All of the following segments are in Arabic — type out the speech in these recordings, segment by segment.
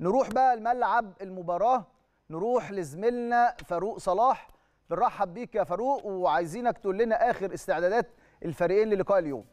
نروح بقى الملعب المباراه نروح لزميلنا فاروق صلاح بنرحب بيك يا فاروق وعايزينك تقول لنا اخر استعدادات الفريقين للقاء اليوم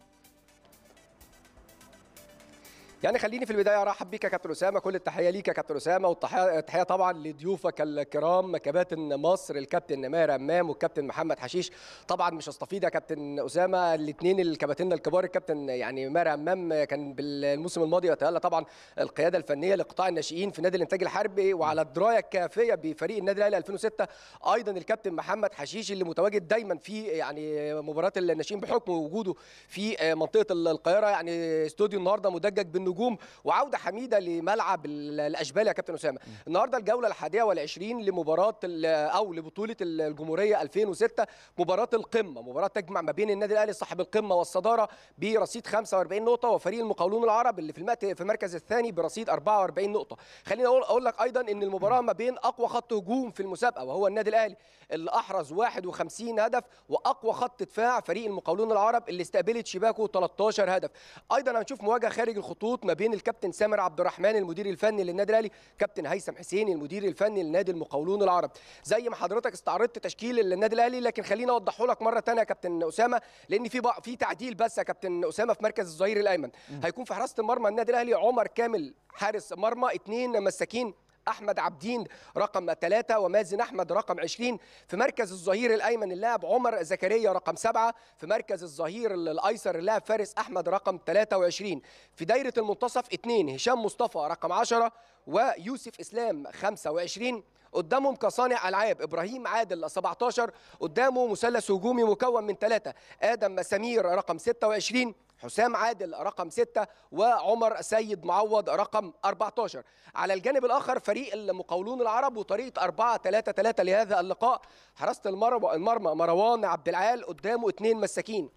يعني خليني في البدايه ارحب بيك يا كابتن اسامه كل التحيه ليك يا كابتن اسامه والتحيه طبعا لضيوفك الكرام كباتن مصر الكابتن ماهر امام والكابتن محمد حشيش طبعا مش هستفيض يا كابتن اسامه الاثنين الكباتن الكبار الكابتن يعني ماهر امام كان بالموسم الماضي يتولى طبعا القياده الفنيه لقطاع الناشئين في نادي الانتاج الحربي وعلى الدرايه الكافيه بفريق النادي الاهلي 2006 ايضا الكابتن محمد حشيش اللي متواجد دايما في يعني مباراه الناشئين بحكم وجوده في منطقه القاهره يعني استوديو النهارده مدجج بال النجوم وعوده حميده لملعب الاشبال يا كابتن اسامه النهارده الجوله الحادية والعشرين لمباراه او لبطوله الجمهوريه 2006 مباراه القمه مباراه تجمع ما بين النادي الاهلي صاحب القمه والصداره برصيد 45 نقطه وفريق المقاولون العرب اللي في في المركز الثاني برصيد 44 نقطه خليني اقول اقول لك ايضا ان المباراه ما بين اقوى خط هجوم في المسابقه وهو النادي الاهلي اللي احرز 51 هدف واقوى خط دفاع فريق المقاولون العرب اللي استقبلت شباكه 13 هدف ايضا هنشوف مواجهه خارج الخطوط مربوط ما بين الكابتن سامر عبد الرحمن المدير الفني للنادي الاهلي كابتن هيثم حسين المدير الفني لنادي المقاولون العرب زي ما حضرتك استعرضت تشكيل النادي الاهلي لكن خليني اوضحه لك مره ثانيه يا كابتن اسامه لان في في تعديل بس يا كابتن اسامه في مركز الظهير الايمن هيكون في حراسه المرمى النادي الاهلي عمر كامل حارس مرمى اثنين مساكين احمد عبدين رقم 3 ومازن احمد رقم 20 في مركز الظهير الايمن اللاعب عمر زكريا رقم 7 في مركز الظهير الايسر اللاعب فارس احمد رقم 23 في دايره المنتصف 2 هشام مصطفى رقم 10 ويوسف اسلام 25 قدامهم كصانع العاب ابراهيم عادل 17 قدامه مثلث هجومي مكون من ثلاثه ادم سمير رقم 26 حسام عادل رقم 6 وعمر سيد معوض رقم 14 على الجانب الآخر فريق المقاولون العرب وطريقة 4 3 3 لهذا اللقاء حراسة المرمى مروان عبد العال قدامه اثنين مساكين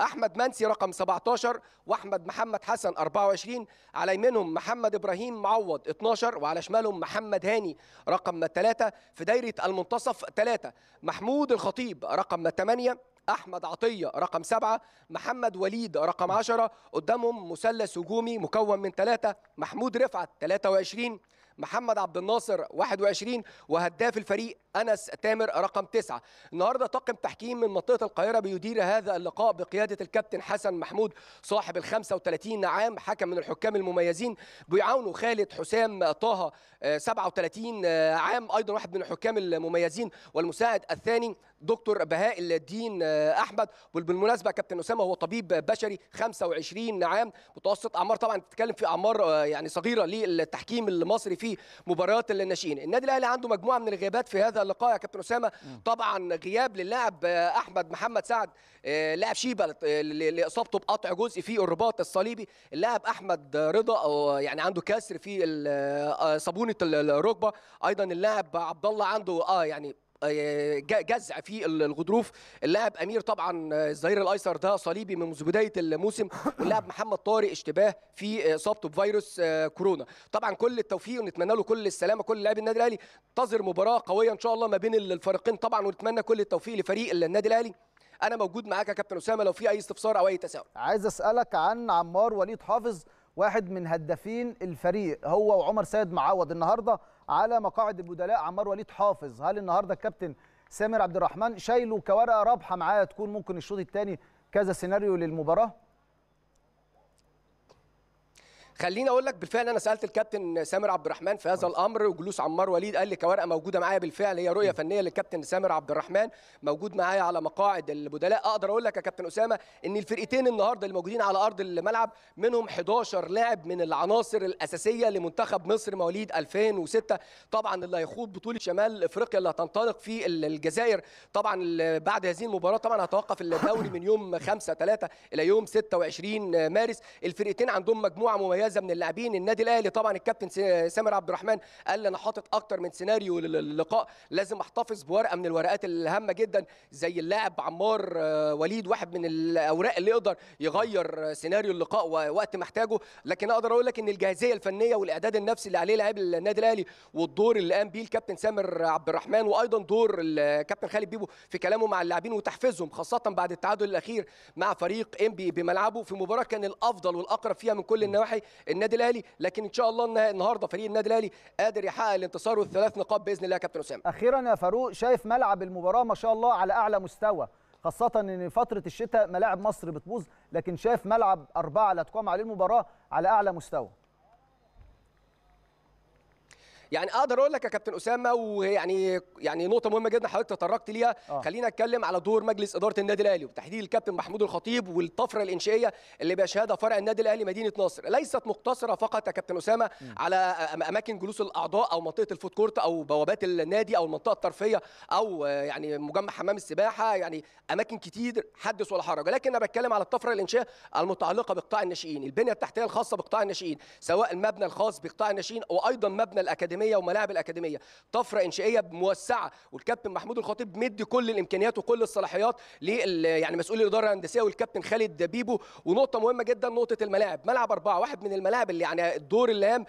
احمد منسي رقم 17 واحمد محمد حسن 24 على يمينهم محمد ابراهيم معوض 12 وعلى شمالهم محمد هاني رقم 3 في دايره المنتصف 3 محمود الخطيب رقم 8 احمد عطيه رقم سبعه محمد وليد رقم 10 قدامهم مثلث هجومي مكون من ثلاثه محمود رفعت 23 محمد عبد الناصر 21 وهداف الفريق انس تامر رقم 9 النهارده طاقم تحكيم من منطقه القاهره بيدير هذا اللقاء بقياده الكابتن حسن محمود صاحب ال 35 عام حكم من الحكام المميزين بيعاونه خالد حسام طه 37 آه، آه، عام ايضا واحد من الحكام المميزين والمساعد الثاني دكتور بهاء الدين آه، احمد وبالمناسبه كابتن اسامه هو طبيب بشري 25 عام متوسط اعمار طبعا بتتكلم في اعمار آه، يعني صغيره للتحكيم المصري في مباريات الناشئين النادي الاهلي عنده مجموعه من الغيابات في هذا اللقاء يا كابتن اسامه طبعا غياب للاعب آه، احمد محمد سعد لاعب شيبه لاصابته بقطع جزء في الرباط الصليبي اللاعب احمد رضا يعني عنده كسر في صابونه الركبه ايضا اللاعب عبد الله عنده اه يعني آه، جزع في الغضروف اللاعب امير طبعا آه، الظهير الايسر ده صليبي منذ بدايه الموسم واللاعب محمد طارق اشتباه في آه، اصابته بفيروس كورونا طبعا كل التوفيق ونتمنى له كل السلامه كل لاعبي النادي الاهلي انتظر مباراه قويه ان شاء الله ما بين الفريقين طبعا ونتمنى كل التوفيق لفريق النادي الاهلي انا موجود معاك يا كابتن اسامه لو في اي استفسار او اي تساؤل عايز اسالك عن عمار وليد حافظ واحد من هدافين الفريق هو وعمر سيد معوض النهارده على مقاعد البدلاء عمار وليد حافظ هل النهارده الكابتن سامر عبد الرحمن شايله كورقه رابحه معاه تكون ممكن الشوط الثاني كذا سيناريو للمباراه خليني اقول لك بالفعل انا سالت الكابتن سامر عبد الرحمن في هذا الامر وجلوس عمار وليد قال لي كورقه موجوده معايا بالفعل هي رؤيه فنيه للكابتن سامر عبد الرحمن موجود معايا على مقاعد البدلاء اقدر اقول لك يا كابتن اسامه ان الفرقتين النهارده اللي موجودين على ارض الملعب منهم 11 لاعب من العناصر الاساسيه لمنتخب مصر مواليد 2006 طبعا اللي هيخوض بطوله شمال افريقيا اللي هتنطلق في الجزائر طبعا بعد هذه المباراه طبعا هتوقف الدوري من يوم 5 3 الى يوم 26 مارس الفرقتين عندهم مجموعه مميزه ممتازه من اللاعبين النادي الاهلي طبعا الكابتن سامر عبد الرحمن قال انا حاطط اكتر من سيناريو للقاء لازم احتفظ بورقه من الورقات الهامه جدا زي اللاعب عمار آه، وليد واحد من الاوراق اللي يقدر يغير آه، سيناريو اللقاء وقت محتاجه لكن اقدر اقول لك ان الجاهزيه الفنيه والاعداد النفسي اللي عليه لاعب النادي الاهلي والدور اللي قام بيه الكابتن سامر عبد الرحمن وايضا دور الكابتن خالد بيبو في كلامه مع اللاعبين وتحفيزهم خاصه بعد التعادل الاخير مع فريق انبي بملعبه في مباراه كان الافضل والاقرب فيها من كل النواحي النادي الاهلي لكن ان شاء الله النهارده فريق النادي الاهلي قادر يحقق الانتصار والثلاث نقاط باذن الله يا كابتن اسامه اخيرا يا فاروق شايف ملعب المباراه ما شاء الله على اعلى مستوى خاصة ان فترة الشتاء ملاعب مصر بتبوظ لكن شايف ملعب أربعة لا تقام عليه المباراة على أعلى مستوى يعني اقدر اقول لك يا كابتن اسامه ويعني يعني نقطه مهمه جدا حضرتك تطرقت ليها آه. خلينا نتكلم على دور مجلس اداره النادي الاهلي وبتحديد الكابتن محمود الخطيب والطفره الانشائيه اللي بيشهدها فرع النادي الاهلي مدينه ناصر ليست مقتصره فقط يا كابتن اسامه م. على اماكن جلوس الاعضاء او منطقه الفوت كورت او بوابات النادي او المنطقه الترفيه او يعني مجمع حمام السباحه يعني اماكن كتير حدث ولا حرج لكن انا بتكلم على الطفره الانشائيه المتعلقه بقطاع الناشئين البنيه التحتيه الخاصه بقطاع الناشئين سواء المبنى الخاص بقطاع الناشئين وايضا مبنى الاكاديميه الاكاديميه وملاعب الاكاديميه طفره انشائيه موسعه والكابتن محمود الخطيب مدي كل الامكانيات وكل الصلاحيات لل يعني مسؤول الاداره الهندسيه والكابتن خالد بيبو ونقطه مهمه جدا نقطه الملاعب ملعب اربعه واحد من الملاعب اللي يعني الدور اللي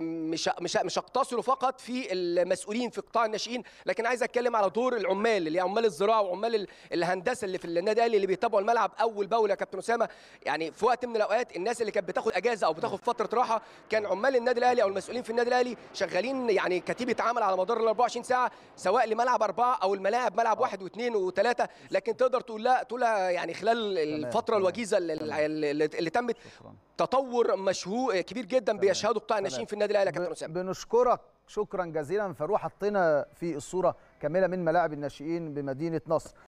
مش مش مش اقتصره فقط في المسؤولين في قطاع الناشئين لكن عايز اتكلم على دور العمال اللي عمال الزراعه وعمال الهندسه اللي في النادي الاهلي اللي بيتابعوا الملعب اول باول يا كابتن اسامه يعني في وقت من الاوقات الناس اللي كانت بتاخد اجازه او بتاخد فتره راحه كان عمال النادي الاهلي او المسؤولين في النادي الاهلي شغالين يعني كتيبه عمل على مدار ال 24 ساعه سواء لملعب اربعه او الملاعب ملعب واحد واثنين وثلاثه لكن تقدر تقول لا تقولها يعني خلال الفتره الوجيزه اللي, اللي تمت تطور مشهور كبير جدا بيشهده قطاع الناشئين في النادي الاهلي يا كابتن اسامه بنشكرك شكرا جزيلا فاروق حطينا في الصوره كامله من ملاعب الناشئين بمدينه نصر